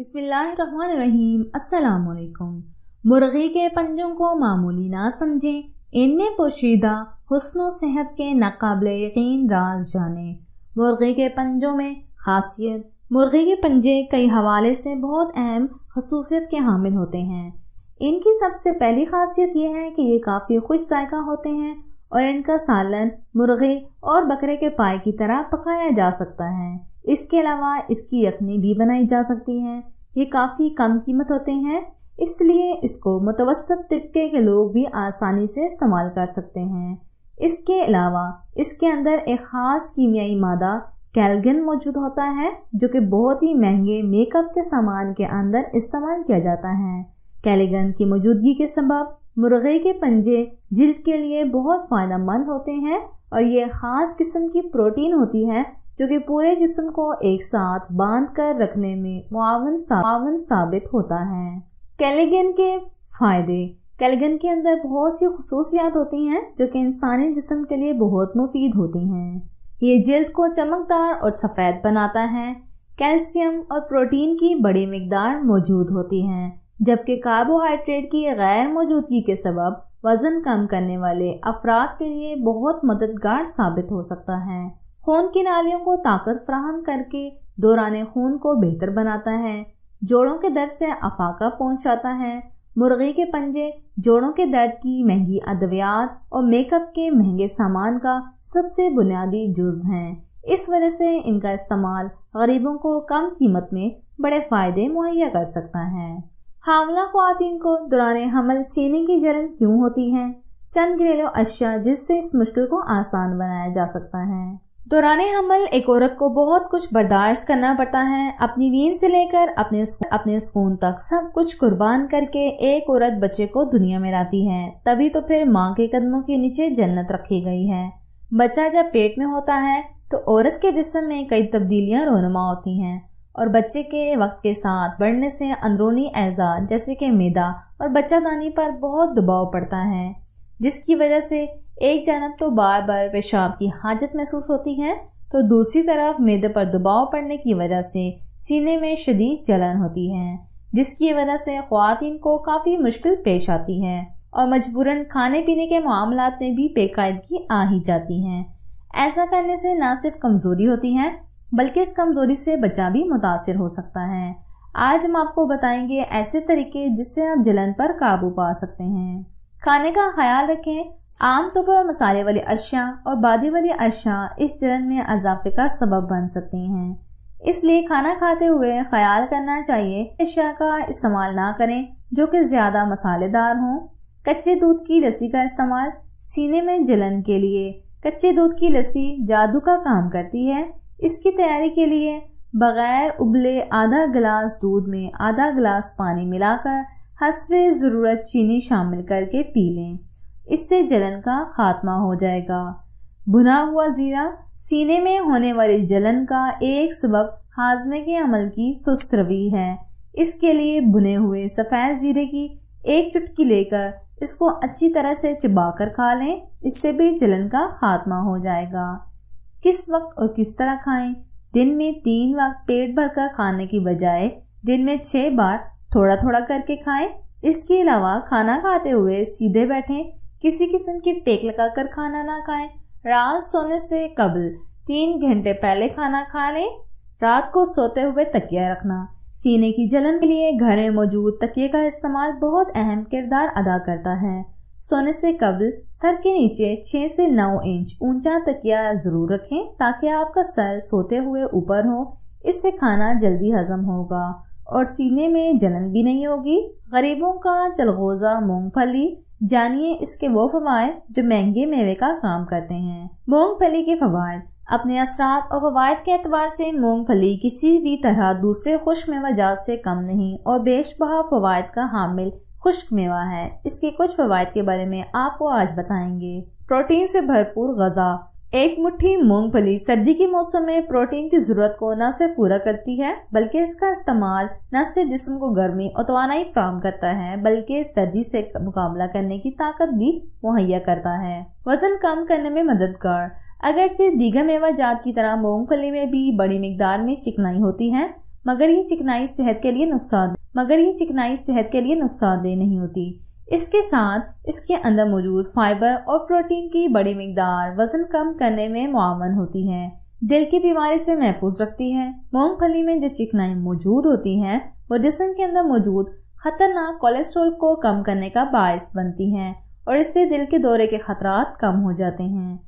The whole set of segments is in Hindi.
बिस्मिल्लाहिर्रहमानिर्रहीम अस्सलाम मुर्गी के पंजों को मामूली ना समझें इनमें पोशीदा हसन सेहत के नाकबिल यकीन राज जाने मुर्गी के पंजों में खासियत मुर्गी के पंजे कई हवाले से बहुत अहम खसूसियत के हामिल होते हैं इनकी सबसे पहली खासियत यह है कि ये काफ़ी खुश जायका होते हैं और इनका सालन मुर्गी और बकरे के पाए की तरह पकाया जा सकता है इसके अलावा इसकी यखनी भी बनाई जा सकती है ये काफ़ी कम कीमत होते हैं इसलिए इसको मुतवसत तबके के लोग भी आसानी से इस्तेमाल कर सकते हैं इसके अलावा इसके अंदर एक ख़ास कीमियाई मादा कैलगन मौजूद होता है जो कि बहुत ही महंगे मेकअप के सामान के अंदर इस्तेमाल किया जाता है कैलगन की मौजूदगी के सबब मुर्गे के पंजे जिल्द के लिए बहुत फ़ायदा मंद होते हैं और ये ख़ास किस्म की प्रोटीन होती है जो कि पूरे जिस्म को एक साथ बांध कर रखने में मुआवन मुआवन साबित होता है कैलेगन के फ़ायदे कैलिगन के अंदर बहुत सी खसूसियात होती हैं जो कि इंसानी जिसम के लिए बहुत मुफीद होती हैं ये जल्द को चमकदार और सफ़ेद बनाता है कैल्शियम और प्रोटीन की बड़ी मकदार मौजूद होती हैं जबकि कार्बोहाइड्रेट की गैर मौजूदगी के सबब वज़न कम करने वाले अफराद के लिए बहुत मददगार साबित हो सकता है खून की नालियों को ताकत फ्राहम करके दौरान खून को बेहतर बनाता है जोड़ों के दर्द से अफाका पहुंचाता है मुर्गी के पंजे जोड़ों के दर्द की महंगी अद्वियात और मेकअप के महंगे सामान का सबसे बुनियादी जुज हैं इस वजह से इनका इस्तेमाल गरीबों को कम कीमत में बड़े फ़ायदे मुहैया कर सकता है हामला खुवान को दौरान हमल सीने की जलन क्यों होती है चंद घरेलू अशिया जिससे इस मुश्किल को आसान बनाया जा सकता है दौरान हमल एक औरत को बहुत कुछ बर्दाश्त करना पड़ता है अपनी नींद से लेकर अपने अपने सुकून तक सब कुछ कुर्बान करके एक औरत बच्चे को दुनिया में लाती है तभी तो फिर माँ के कदमों के नीचे जन्नत रखी गई है बच्चा जब पेट में होता है तो औरत के जिसम में कई तब्दीलियाँ रोनमा होती हैं और बच्चे के वक्त के साथ बढ़ने से अंदरूनी एज़ा जैसे कि मैदा और बच्चादानी पर बहुत दबाव पड़ता है जिसकी वजह से एक जानब तो बार बार पेशाब की हाजत महसूस होती है तो दूसरी तरफ मैदे पर दबाव पड़ने की वजह से सीने में शदीद जलन होती है जिसकी वजह से खुवान को काफ़ी मुश्किल पेश आती है और मजबूरन खाने पीने के मामला में भी बेकायदगी आ ही जाती है ऐसा करने से ना सिर्फ कमज़ोरी होती है बल्कि इस कमज़ोरी से बच्चा भी मुतासर हो सकता है आज हम आपको बताएंगे ऐसे तरीके जिससे आप जलन पर काबू पा सकते हैं खाने का ख्याल रखें आमतौर तौर पर मसाले वाली अशिया और बादी वाली अशिया इस जलन में अजाफे का सबब बन सकती हैं इसलिए खाना खाते हुए ख्याल करना चाहिए अशिया का इस्तेमाल ना करें जो कि ज़्यादा मसालेदार हों कच्चे दूध की लस्सी का इस्तेमाल सीने में जलन के लिए कच्चे दूध की लस्सी जादू का काम करती है इसकी तैयारी के लिए बगैर उबले आधा गिलास दूध में आधा गिलास पानी मिलाकर हसब ज़रूरत चीनी शामिल करके पी लें इससे जलन का खात्मा हो जाएगा भुना हुआ ज़ीरा सीने में होने वाली जलन का एक सबब हाजमे के अमल की सुस्त रवि है इसके लिए भुने हुए सफ़ेद ज़ीरे की एक चुटकी लेकर इसको अच्छी तरह से चिबाकर खा लें इससे भी जलन का खात्मा हो जाएगा किस वक्त और किस तरह खाएं दिन में तीन वक्त पेट भर कर खाने की बजाय दिन में छह बार थोड़ा थोड़ा करके खाएं इसके अलावा खाना खाते हुए सीधे बैठें किसी किस्म की टेक लगाकर खाना ना खाएं रात सोने से कबल तीन घंटे पहले खाना खा लें रात को सोते हुए तकिया रखना सीने की जलन के लिए घर में मौजूद तकिए का इस्तेमाल बहुत अहम किरदार अदा करता है सोने से कबल सर के नीचे 6 से 9 इंच ऊंचा तकिया ज़रूर रखें ताकि आपका सर सोते हुए ऊपर हो इससे खाना जल्दी हजम होगा और सीने में जलन भी नहीं होगी गरीबों का चलगोज़ा मूंगफली जानिए इसके वो फवायद जो महंगे मेवे का काम करते हैं मूंगफली के फवायद अपने असरा और फवायद के अतबार से मूंगफली किसी भी तरह दूसरे खुश मेवाजात से कम नहीं और बेश बहा फवायद का हामिल खुश्क मेवा है इसके कुछ फवायद के बारे में आपको आज बताएंगे प्रोटीन से भरपूर गजा एक मुट्ठी मूंगफली सर्दी के मौसम में प्रोटीन की जरूरत को न सिर्फ पूरा करती है बल्कि इसका इस्तेमाल न सिर्फ जिसम को गर्मी और तोानाई फ्राहम करता है बल्कि सर्दी से मुकाबला करने की ताकत भी मुहैया करता है वजन कम करने में मददगार अगरचे दीघा मेवा जात की तरह मूंगफली में भी बड़ी मकदार में चिकनाई होती है मगर ये चिकनाई सेहत के लिए नुकसान मगर ये चिकनाई सेहत के लिए नुकसानदेह नहीं होती इसके साथ इसके अंदर मौजूद फाइबर और प्रोटीन की बड़ी मकदार वजन कम करने में मुआवन होती है दिल की बीमारी से महफूज रखती है मूंगफली में जो चिकनाई मौजूद होती है वो जिसम के अंदर मौजूद खतरनाक कोलेस्ट्रोल को कम करने का बायस बनती है और इससे दिल के दौरे के खतरा कम हो जाते हैं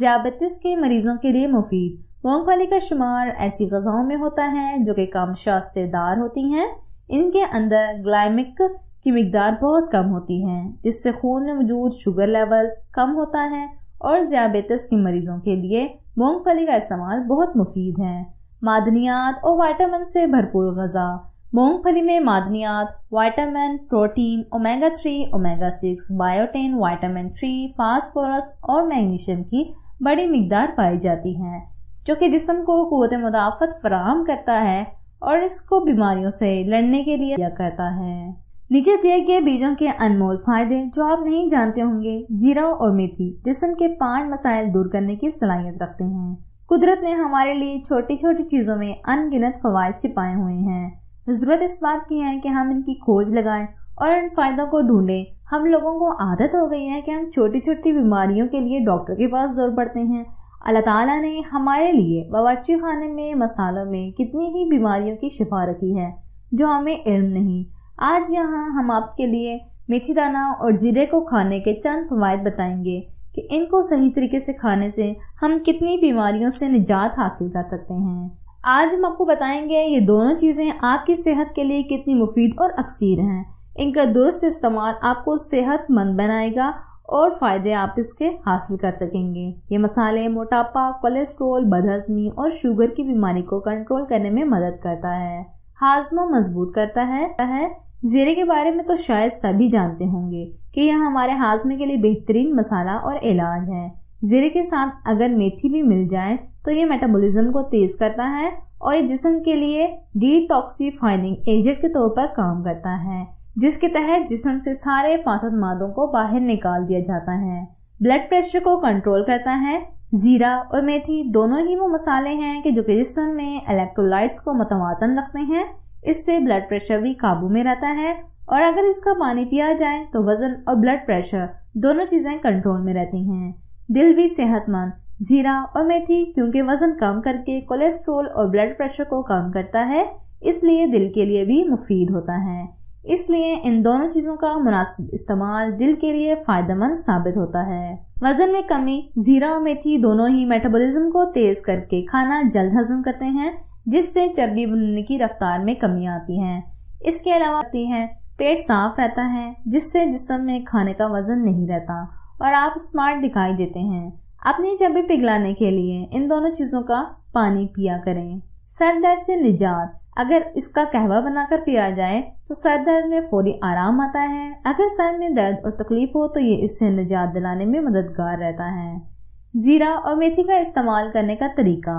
ज़्याबतिस के मरीजों के लिए मुफीद मूंगफली का शुमार ऐसी गज़ाओं में होता है जो कि कम शास्तेदार होती हैं इनके अंदर ग्लाइमिक की मकदार बहुत कम होती है जिससे खून में मौजूद शुगर लेवल कम होता है और ज़्याबेतस के मरीज़ों के लिए मूंगफली का इस्तेमाल बहुत मुफीद है मादनियात और वाइटामिन से भरपूर गज़ा मूंगफली में मादनियात vitamin protein omega three omega six biotin vitamin three phosphorus और मैग्नीशियम की बड़ी मकदार पाई जाती है जो कि जिसम को क़वत मुदाफ़त फराहम करता है और इसको बीमारियों से लड़ने के लिए दिया करता है नीचे दिए गए बीजों के अनमोल फायदे जो आप नहीं जानते होंगे जीरा और मेथी जिसम के पान मसाइल दूर करने की सलाहियत रखते हैं कुदरत ने हमारे लिए छोटी छोटी चीज़ों में अनगिनत फवायद छिपाए हुए हैं ज़रूरत इस बात की है कि हम इनकी खोज लगाएं और इन फ़ायदों को ढूंढें हम लोगों को आदत हो गई है कि हम छोटी छोटी बीमारियों के लिए डॉक्टर के पास जोर पड़ते हैं अल्लाह ताला ने हमारे लिए बावची खाने में मसालों में कितनी ही बीमारियों की शिफा रखी है जो हमें इल्म नहीं आज यहाँ हम आपके लिए मेथी दाना और ज़ीरे को खाने के चंद फवायद बताएंगे कि इनको सही तरीके से खाने से हम कितनी बीमारियों से निजात हासिल कर सकते हैं आज हम आपको बताएंगे ये दोनों चीज़ें आपकी सेहत के लिए कितनी मुफीद और अक्सर हैं इनका दुरुस्त इस्तेमाल आपको सेहतमंद बनाएगा और फ़ायदे आप इसके हासिल कर सकेंगे ये मसाले मोटापा कोलेस्ट्रोल बदहजमी और शुगर की बीमारी को कंट्रोल करने में मदद करता है हाजमा मजबूत करता है, है जीरे के बारे में तो शायद सभी जानते होंगे कि यह हमारे हाजमे के लिए बेहतरीन मसाला और इलाज है जीरे के साथ अगर मेथी भी मिल जाए तो ये मेटाबॉलिज्म को तेज करता है और ये जिसम के लिए डिटॉक्सीफाइनिंग एजेंट के तौर पर काम करता है जिसके तहत जिसम से सारे फासद मादों को बाहर निकाल दिया जाता है ब्लड प्रेशर को कंट्रोल करता है जीरा और मेथी दोनों ही वो मसाले हैं कि जो कि जिसम में इलेक्ट्रोलाइट्स को मतवाजन रखते हैं इससे ब्लड प्रेशर भी काबू में रहता है और अगर इसका पानी पिया जाए तो वजन और ब्लड प्रेशर दोनों चीज़ें कंट्रोल में रहती हैं दिल भी सेहतमंद जीरा और मेथी क्योंकि वजन कम करके कोलेस्ट्रोल और ब्लड प्रेशर को कम करता है इसलिए दिल के लिए भी मुफीद होता है इसलिए इन दोनों चीज़ों का मुनासिब इस्तेमाल दिल के लिए फ़ायदेमंद साबित होता है वजन में कमी जीरा और मेथी दोनों ही मेटाबॉलिज्म को तेज़ करके खाना जल्द हजम करते हैं जिससे चर्बी बनने की रफ्तार में कमी आती है इसके अलावा आती है पेट साफ रहता है जिससे जिसम में खाने का वजन नहीं रहता और आप स्मार्ट दिखाई देते हैं अपनी चर्बी पिघलाने के लिए इन दोनों चीज़ों का पानी पिया करें सर दर्द से निजात अगर इसका कहवा बनाकर पिया जाए तो सर दर्द में फौरी आराम आता है अगर सर में दर्द और तकलीफ हो तो ये इससे निजात दिलाने में मददगार रहता है ज़ीरा और मेथी का इस्तेमाल करने का तरीका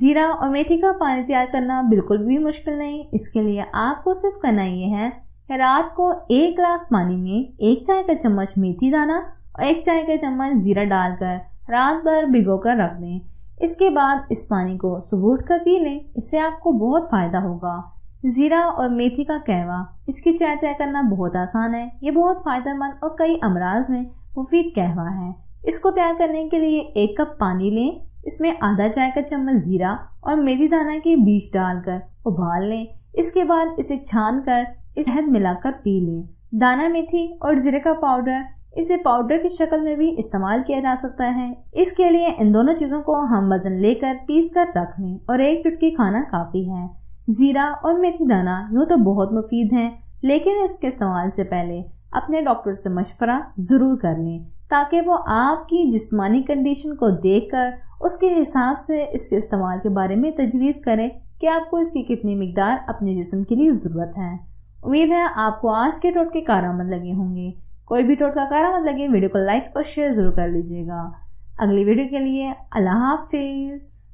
ज़ीरा और मेथी का पानी तैयार करना बिल्कुल भी मुश्किल नहीं इसके लिए आपको सिर्फ करना ये है कि रात को एक गिलास पानी में एक चाय का चम्मच मेथी दाना और एक चाय का चम्मच ज़ीरा डालकर रात भर भिगो कर रख दें इसके बाद इस पानी को उठ कर पी लें इससे आपको बहुत फ़ायदा होगा ज़ीरा और मेथी का कहवा इसकी चाय तय करना बहुत आसान है ये बहुत फ़ायदेमंद और कई अमराज में मुफीद कहवा है इसको तैयार करने के लिए एक कप पानी लें इसमें आधा चाय का चम्मच ज़ीरा और मेथी दाना के बीज डालकर उबाल लें इसके बाद इसे छान कर इस शहद मिलाकर पी लें दाना मेथी और जीरे का पाउडर इसे पाउडर की शक्ल में भी इस्तेमाल किया जा सकता है इसके लिए इन दोनों चीज़ों को हम वजन लेकर पीस कर रख लें और एक चुटकी खाना काफ़ी है ज़ीरा और मेथी दाना यूँ तो बहुत मुफीद हैं लेकिन इसके इस्तेमाल से पहले अपने डॉक्टर से मशवरा ज़रूर कर लें ताकि वो आपकी जिस्मानी कंडीशन को देखकर उसके हिसाब से इसके इस्तेमाल के बारे में तजवीज़ करें कि आपको इसकी कितनी मकदार अपने जिसम के लिए ज़रूरत है उम्मीद है आपको आज के टोटके कारामद लगे होंगे कोई भी टोटका काड़ा मत लगे वीडियो को लाइक और शेयर ज़रूर कर लीजिएगा अगली वीडियो के लिए अल्लाह हाफिज़